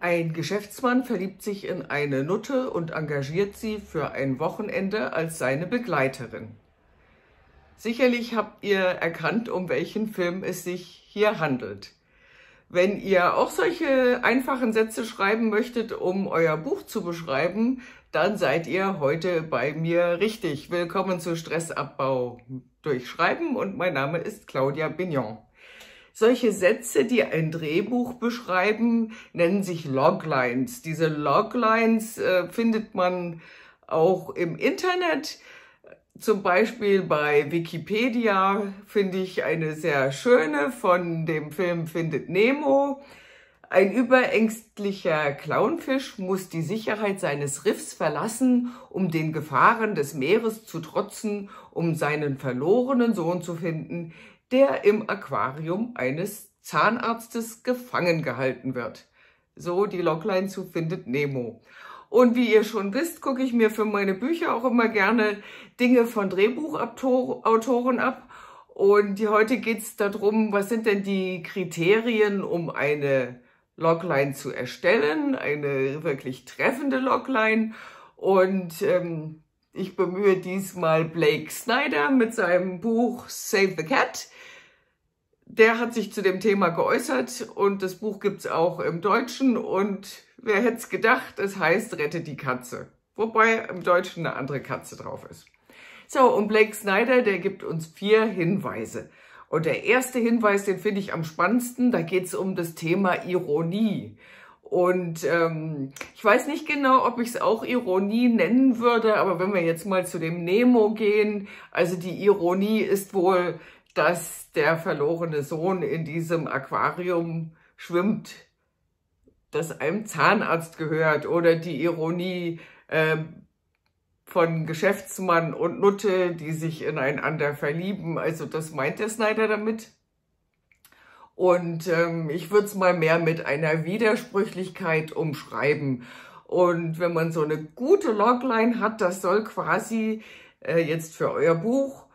Ein Geschäftsmann verliebt sich in eine Nutte und engagiert sie für ein Wochenende als seine Begleiterin. Sicherlich habt ihr erkannt, um welchen Film es sich hier handelt. Wenn ihr auch solche einfachen Sätze schreiben möchtet, um euer Buch zu beschreiben, dann seid ihr heute bei mir richtig. Willkommen zu Stressabbau durch Schreiben und mein Name ist Claudia Bignon. Solche Sätze, die ein Drehbuch beschreiben, nennen sich Loglines. Diese Loglines äh, findet man auch im Internet. Zum Beispiel bei Wikipedia finde ich eine sehr schöne von dem Film Findet Nemo. Ein überängstlicher Clownfisch muss die Sicherheit seines Riffs verlassen, um den Gefahren des Meeres zu trotzen, um seinen verlorenen Sohn zu finden, der im Aquarium eines Zahnarztes gefangen gehalten wird. So die Logline zu Findet Nemo. Und wie ihr schon wisst, gucke ich mir für meine Bücher auch immer gerne Dinge von Drehbuchautoren ab. Und heute geht es darum, was sind denn die Kriterien, um eine Logline zu erstellen, eine wirklich treffende Logline. Und ähm, ich bemühe diesmal Blake Snyder mit seinem Buch Save the Cat. Der hat sich zu dem Thema geäußert und das Buch gibt es auch im Deutschen und wer hätte es gedacht, es heißt Rette die Katze. Wobei im Deutschen eine andere Katze drauf ist. So, und Blake Snyder, der gibt uns vier Hinweise. Und der erste Hinweis, den finde ich am spannendsten, da geht es um das Thema Ironie. Und ähm, ich weiß nicht genau, ob ich es auch Ironie nennen würde, aber wenn wir jetzt mal zu dem Nemo gehen, also die Ironie ist wohl, dass der verlorene Sohn in diesem Aquarium schwimmt, das einem Zahnarzt gehört oder die Ironie äh, von Geschäftsmann und Nutte, die sich ineinander verlieben. Also das meint der Snyder damit. Und ähm, ich würde es mal mehr mit einer Widersprüchlichkeit umschreiben. Und wenn man so eine gute Logline hat, das soll quasi äh, jetzt für euer Buch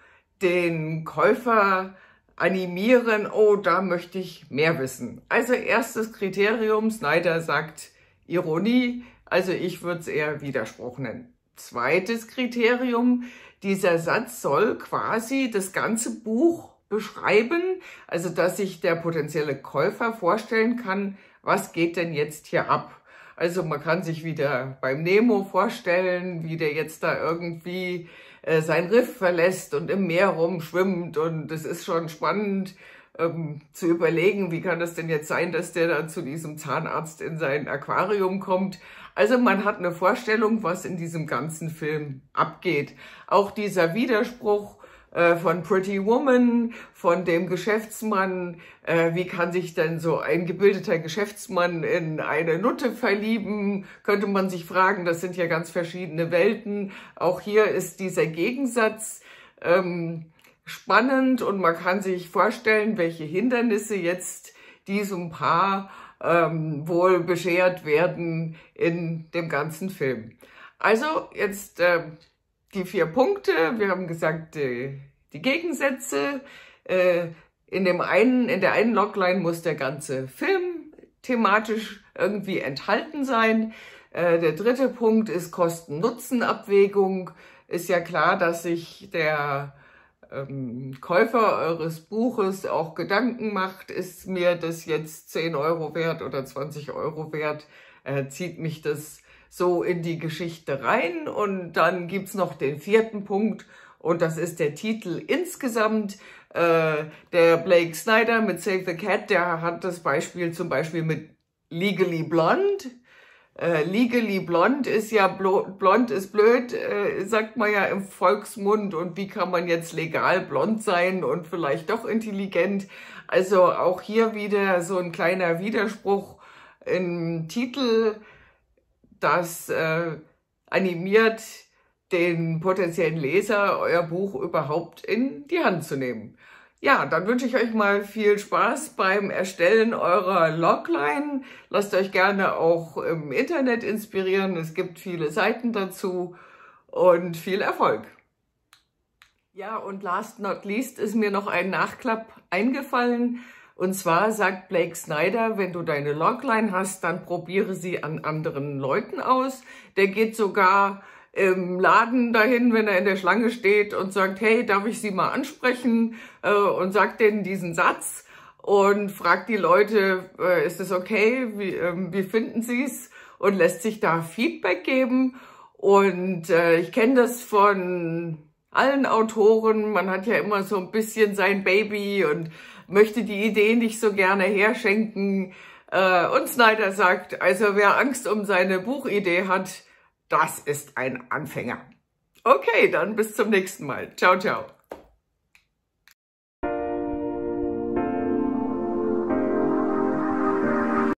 den Käufer animieren, oh, da möchte ich mehr wissen. Also erstes Kriterium, Snyder sagt Ironie, also ich würde es eher Widerspruch nennen. Zweites Kriterium, dieser Satz soll quasi das ganze Buch beschreiben, also dass sich der potenzielle Käufer vorstellen kann, was geht denn jetzt hier ab? Also man kann sich wieder beim Nemo vorstellen, wie der jetzt da irgendwie äh, sein Riff verlässt und im Meer rumschwimmt und es ist schon spannend ähm, zu überlegen, wie kann das denn jetzt sein, dass der da zu diesem Zahnarzt in sein Aquarium kommt. Also man hat eine Vorstellung, was in diesem ganzen Film abgeht. Auch dieser Widerspruch äh, von Pretty Woman, von dem Geschäftsmann. Äh, wie kann sich denn so ein gebildeter Geschäftsmann in eine Nutte verlieben? Könnte man sich fragen. Das sind ja ganz verschiedene Welten. Auch hier ist dieser Gegensatz. Ähm, spannend und man kann sich vorstellen, welche Hindernisse jetzt diesem Paar ähm, wohl beschert werden in dem ganzen Film. Also jetzt äh, die vier Punkte, wir haben gesagt, die, äh, die Gegensätze. Äh, in, dem einen, in der einen Logline muss der ganze Film thematisch irgendwie enthalten sein. Äh, der dritte Punkt ist Kosten-Nutzen-Abwägung. Ist ja klar, dass sich der ähm, Käufer eures Buches auch Gedanken macht, ist mir das jetzt 10 Euro wert oder 20 Euro wert, äh, zieht mich das so in die Geschichte rein. Und dann gibt's noch den vierten Punkt und das ist der Titel insgesamt. Äh, der Blake Snyder mit Save the Cat, der hat das Beispiel zum Beispiel mit Legally Blonde. Äh, Legally Blonde ist ja blond ist blöd, äh, sagt man ja im Volksmund. Und wie kann man jetzt legal blond sein und vielleicht doch intelligent? Also auch hier wieder so ein kleiner Widerspruch im Titel das äh, animiert den potenziellen Leser, euer Buch überhaupt in die Hand zu nehmen. Ja, dann wünsche ich euch mal viel Spaß beim Erstellen eurer Logline. Lasst euch gerne auch im Internet inspirieren. Es gibt viele Seiten dazu und viel Erfolg. Ja, und last not least ist mir noch ein Nachklapp eingefallen. Und zwar sagt Blake Snyder, wenn du deine Logline hast, dann probiere sie an anderen Leuten aus. Der geht sogar im Laden dahin, wenn er in der Schlange steht und sagt, hey, darf ich Sie mal ansprechen? Äh, und sagt denen diesen Satz und fragt die Leute, äh, ist es okay? Wie, ähm, wie finden Sie es? Und lässt sich da Feedback geben. Und äh, ich kenne das von allen Autoren. Man hat ja immer so ein bisschen sein Baby und möchte die Idee nicht so gerne herschenken. Äh, und Snyder sagt, also wer Angst um seine Buchidee hat, das ist ein Anfänger. Okay, dann bis zum nächsten Mal. Ciao, ciao.